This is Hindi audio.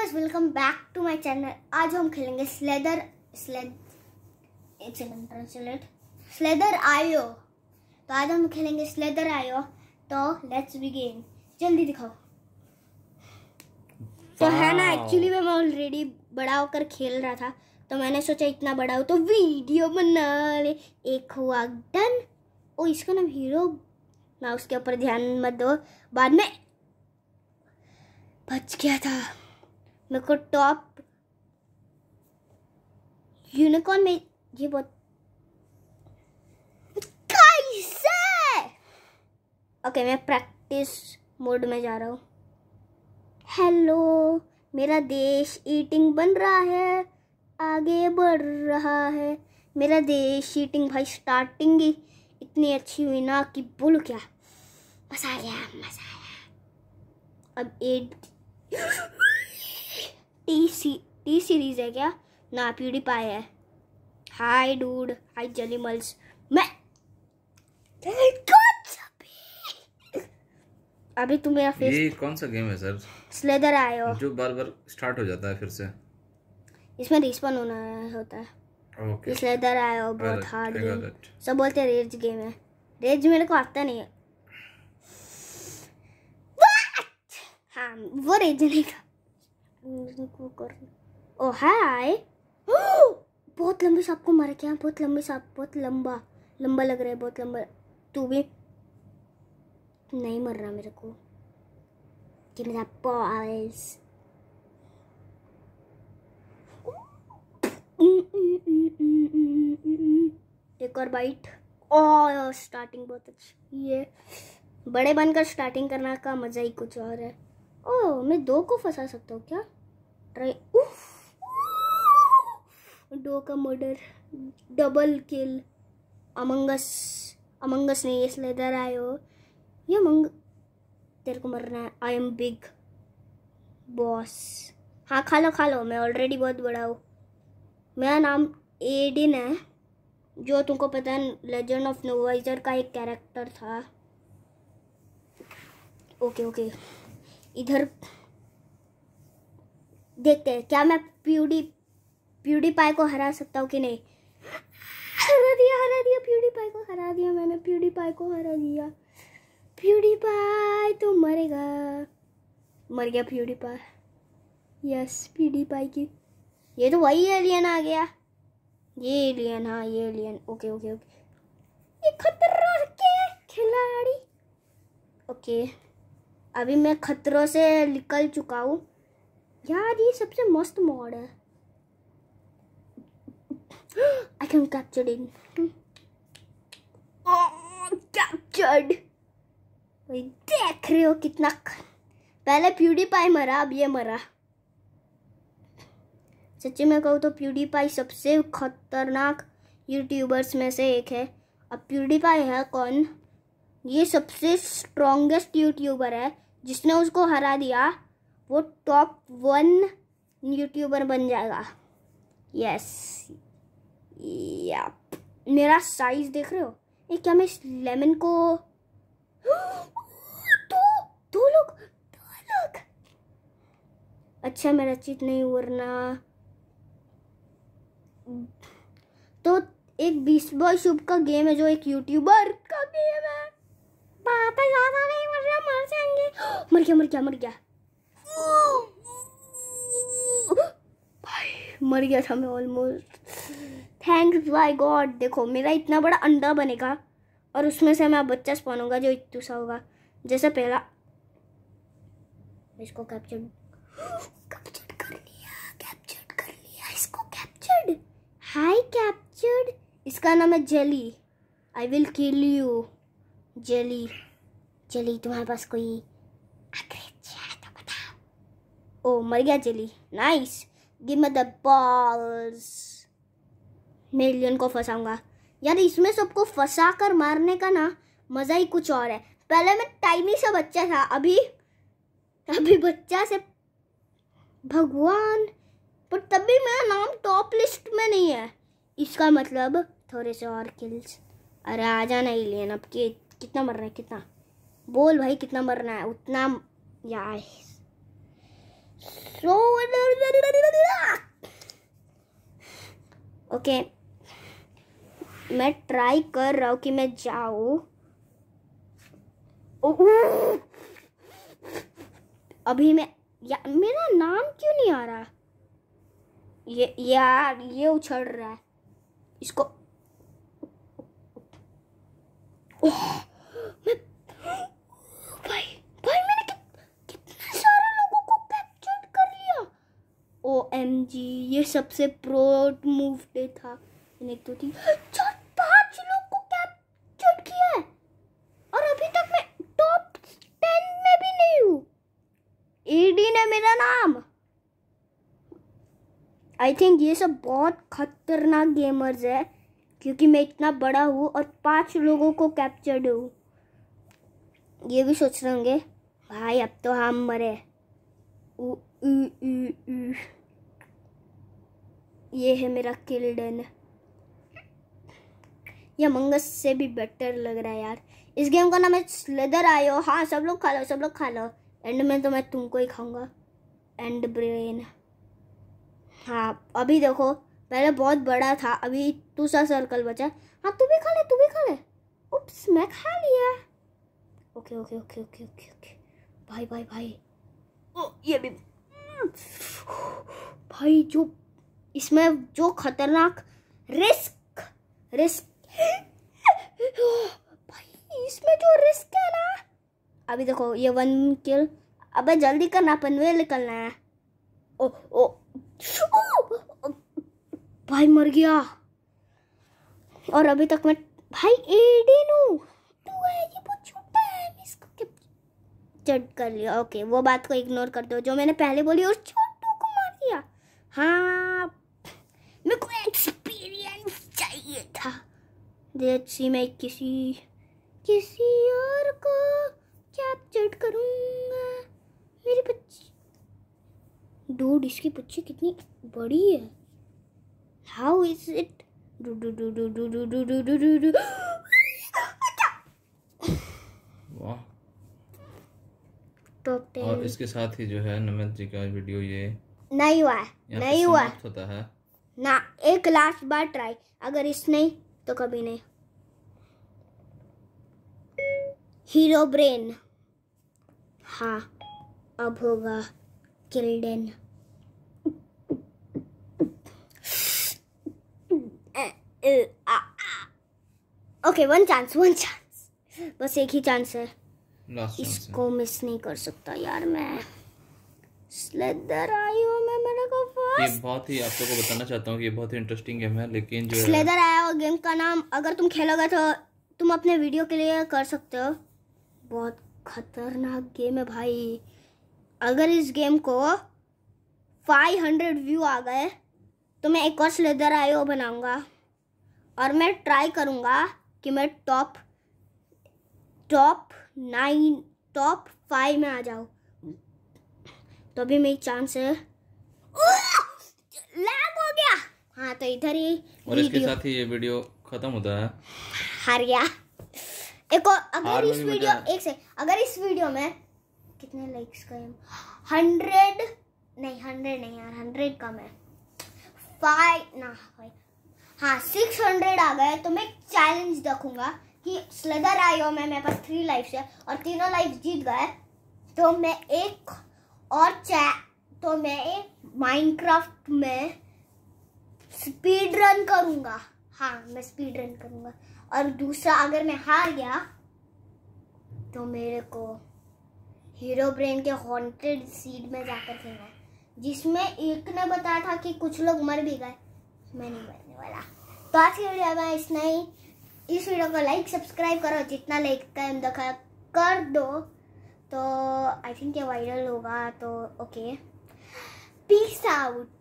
Guys welcome back to my channel आज हम खेलेंगे स्लेदर स्लेद ट्रांसलेट स्लेदर आयो तो आज हम खेलेंगे स्लेदर आयो तो लेट्स बिगिन जल्दी दिखाओ तो है ना एक्चुअली मैं ऑलरेडी बड़ा होकर खेल रहा था तो मैंने सोचा इतना बड़ा हो तो वीडियो बना ले एक हुआ डन ओ इसका नाम हीरो ना उसके ऊपर ध्यान मत दो बाद में बच गया था मेरे को टॉप यूनिकॉर्न में ये बहुत कैसे ओके मैं प्रैक्टिस मोड में जा रहा हूँ हेलो मेरा देश ईटिंग बन रहा है आगे बढ़ रहा है मेरा देश ईटिंग भाई स्टार्टिंग ही इतनी अच्छी हुई ना कि बोल क्या मजा आया मजा आया अब एट टी सी टी सीरीज है क्या ना पीढ़ी पाए है हाय डूड हाय जलीमल्स मैं अभी तुम्हें ये कौन सा गेम है सर स्लेदर आयो जो बार बार स्टार्ट हो जाता है फिर से इसमें रिस्पॉन होना होता है ओके स्लेदर आयो बहुत हार्ड गेम सब बोलते हैं रेज गेम है रेज मेरे को आता नहीं है हाँ वो रेज नहीं था ओ oh, हाय बहुत लंबे सांप को मारा क्या बहुत लंबे सांप बहुत लंबा लंबा लग रहा है बहुत लंबा तू भी नहीं मर रहा मेरे को कि मेरा पॉइस एक और बाइट और स्टार्टिंग बहुत अच्छी है बड़े बनकर स्टार्टिंग करना का मज़ा ही कुछ और है ओह मैं दो को फंसा सकता हूँ क्या ट्राई उफ दो का murder double kill Among Us Among Us नहीं इसलिए इधर आए हो ये अमंग तेरे को मरना है आई एम बिग बॉस हाँ खा लो खा लो मैं ऑलरेडी बहुत बड़ा हूँ मेरा नाम एडिन है जो तुमको पता है लेजेंड ऑफ नोवाइजर का एक कैरेक्टर था ओके ओके इधर देखते हैं क्या मैं प्यूडी प्यूडी पाई को हरा सकता हूँ कि नहीं हरा दिया हरा दिया प्यूडी पाई को हरा दिया मैंने प्यूडी पाई को हरा दिया प्यूडी पाई तो मरेगा मर गया प्यूडी पाई यस प्यूडी पाई की ये तो वही एलियन आ गया ये एलियन हाँ ये एलियन ओके ओके ओके ये खतरनाक खिलाड़ी ओके अभी मैं खतरों से निकल चुका हूँ यार ये सबसे मस्त मोड है I can capture in captured भाई देख रहे हो कितना पहले प्यूडी पाई मरा अब ये मरा सच्ची में कहूँ तो प्यूडी पाई सबसे खतरनाक यूट्यूबर्स में से एक है अब प्यूडी पाई है कौन ये सबसे स्ट्रॉन्गेस्ट यूट्यूबर है जिसने उसको हरा दिया वो टॉप वन यूट्यूबर बन जाएगा यस या मेरा साइज देख रहे हो ये क्या मैं इस लेमन को दो दो लोग दो लोग अच्छा मेरा चीट नहीं उड़ना तो एक बीस बॉय शुभ का गेम है जो एक यूट्यूबर का गेम मर गया मर गया मर गया भाई मर गया था मैं ऑलमोस्ट थैंक्स बाय गॉड देखो मेरा इतना बड़ा अंडा बनेगा और उसमें से मैं बच्चा स्पॉन जो इतू सा होगा जैसे पहला इसको कैप्चर कैप्चर कर लिया कैप्चर कर लिया इसको कैप्चर्ड हाय कैप्चर्ड इसका नाम है Jelly I will kill you Jelly Jelly तुम्हारे पास कोई ओ oh, मर गया Jelly nice give me the balls मैं लियन को फंसाऊंगा यार इसमें सबको फंसा कर मारने का ना मज़ा ही कुछ और है पहले मैं ही सा बच्चा था अभी अभी बच्चा से भगवान पर तभी मेरा नाम टॉप लिस्ट में नहीं है इसका मतलब थोड़े से और किल्स अरे आ जाना एलियन अब कि, कितना मरना है कितना बोल भाई कितना मरना है उतना यार So ओके okay. मैं ट्राई कर रहा हूँ कि मैं जाऊँ अभी मैं या, मेरा नाम क्यों नहीं आ रहा ये यार ये उछड़ रहा है इसको ओह जी ये सबसे प्रो मूव डे था मैंने एक दो तीन चार पांच लोग को कैप्चर किया है और अभी तक मैं टॉप टेन में भी नहीं हूँ एडी ने मेरा नाम आई थिंक ये सब बहुत खतरनाक गेमर्स है क्योंकि मैं इतना बड़ा हूँ और पांच लोगों को कैप्चर्ड हूँ ये भी सोच रहे होंगे भाई अब तो हम मरे ये है मेरा किल्डन ये मंगस से भी बेटर लग रहा है यार इस गेम का नाम है स्लेदर आयो हाँ सब लोग खा लो सब लोग खा लो एंड में तो मैं तुमको ही खाऊंगा एंड ब्रेन हाँ अभी देखो पहले बहुत बड़ा था अभी दूसरा सर्कल बचा हाँ तू भी खा ले तू भी खा ले उप्स मैं खा लिया okay okay okay okay okay okay भाई भाई भाई ओ ये भी hmm। भाई जो इसमें जो खतरनाक रिस्क रिस्क भाई इसमें जो रिस्क है ना अभी देखो ये वन किल अबे जल्दी करना पनवेल निकलना है ओ ओ, ओ भाई मर गया और अभी तक मैं भाई एडीन हूँ है ये बहुत छोटा है इसको चट कर लिया ओके वो बात को इग्नोर कर दो जो मैंने पहले बोली और छोटू को मार दिया हाँ लेट्स सी मैं किसी किसी और को कैप्चर करूँगा मेरी बच्ची डूड इसकी बच्ची कितनी बड़ी है हाउ इज इट और इसके साथ ही जो है नमित जी का वीडियो ये नहीं हुआ नहीं हुआ होता है ना एक लास्ट बार ट्राई अगर इस नहीं तो कभी नहीं हीरो ब्रेन हाँ अब होगा किल्डन okay one chance one chance बस एक ही चांस है इसको मिस नहीं कर सकता यार मैं स्लेदर आई हूँ मैं मेरे को फर्स्ट ये बहुत ही आप को बताना चाहता हूँ कि ये बहुत ही इंटरेस्टिंग गेम है लेकिन जो स्लेदर आया गेम का नाम अगर तुम खेलोगे तो तुम अपने वीडियो के लिए कर सकते हो बहुत खतरनाक गेम है भाई अगर इस गेम को 500 व्यू आ गए तो मैं एक और स्लेदर आयो बनाऊंगा और मैं ट्राई करूंगा कि मैं top top nine top five में आ जाऊँ तो भी मेरी चांस है हो गया हाँ तो इधर ही और इसके साथ ही ये वीडियो खत्म होता है हार गया एक और अगर इस वीडियो एक से अगर इस वीडियो में कितने लाइक्स का हंड्रेड नहीं हंड्रेड नहीं यार हंड्रेड कम है फाइव ना फाइव हाँ सिक्स हंड्रेड आ गए तो मैं चैलेंज रखूंगा कि स्लदर आयो में मेरे पास थ्री लाइफ्स है और तीनों लाइफ जीत गए तो मैं एक और चै तो मैं माइनक्राफ्ट में स्पीड रन करूँगा हाँ मैं स्पीड रन करूँगा और दूसरा अगर मैं हार गया तो मेरे को हीरो ब्रेन के हॉन्टेड सीड में जाकर खेलना है जिसमें एक ने बताया था कि कुछ लोग मर भी गए मैं नहीं मरने वाला तो आज के वीडियो में इस नहीं इस वीडियो को लाइक सब्सक्राइब करो जितना लाइक टाइम दिखा कर दो तो आई थिंक ये वायरल होगा तो ओके पीस आउट